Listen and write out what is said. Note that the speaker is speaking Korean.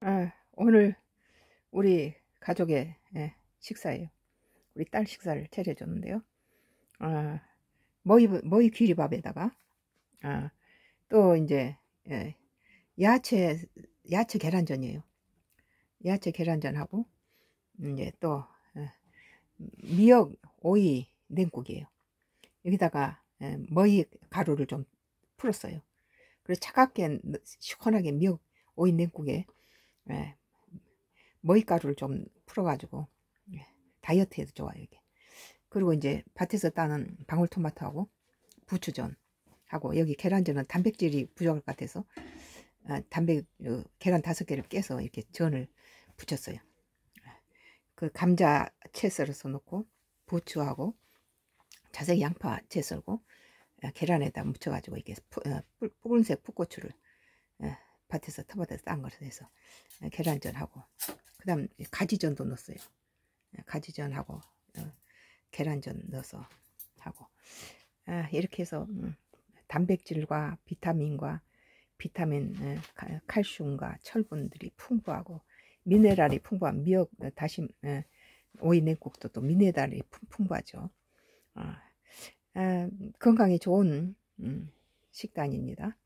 아, 오늘 우리 가족의 예, 식사예요. 우리 딸 식사를 차려줬는데요. 아, 머이, 머이 귀리밥에다가, 아, 또 이제, 예, 야채, 야채 계란전이에요. 야채 계란전하고, 이제 또, 예, 미역, 오이, 냉국이에요. 여기다가, 예, 머이 가루를 좀 풀었어요. 그리고 차갑게, 시원하게 미역, 오이 냉국에 예. 머잇가루를좀 풀어가지고 예. 다이어트에도 좋아요 이게. 그리고 이제 밭에서 따는 방울토마토하고 부추전 하고 여기 계란전은 단백질이 부족할 것 같아서 아, 단백 어, 계란 다섯 개를 깨서 이렇게 전을 부쳤어요. 예. 그 감자 채 썰어서 넣고 부추하고 자색 양파 채 썰고 예, 계란에다 묻혀가지고 이게 푸, 어, 붉은색 풋고추를 밭에서 터보다싼딴 거를 해서 예, 계란전하고 그 다음 가지전도 넣었어요 예, 가지전하고 어, 계란전 넣어서 하고 아, 이렇게 해서 음, 단백질과 비타민과 비타민 예, 칼슘과 철분들이 풍부하고 미네랄이 풍부한 미역 어, 다시 오이 냉국도 또 미네랄이 풍부하죠 아, 아, 건강에 좋은 음, 식단입니다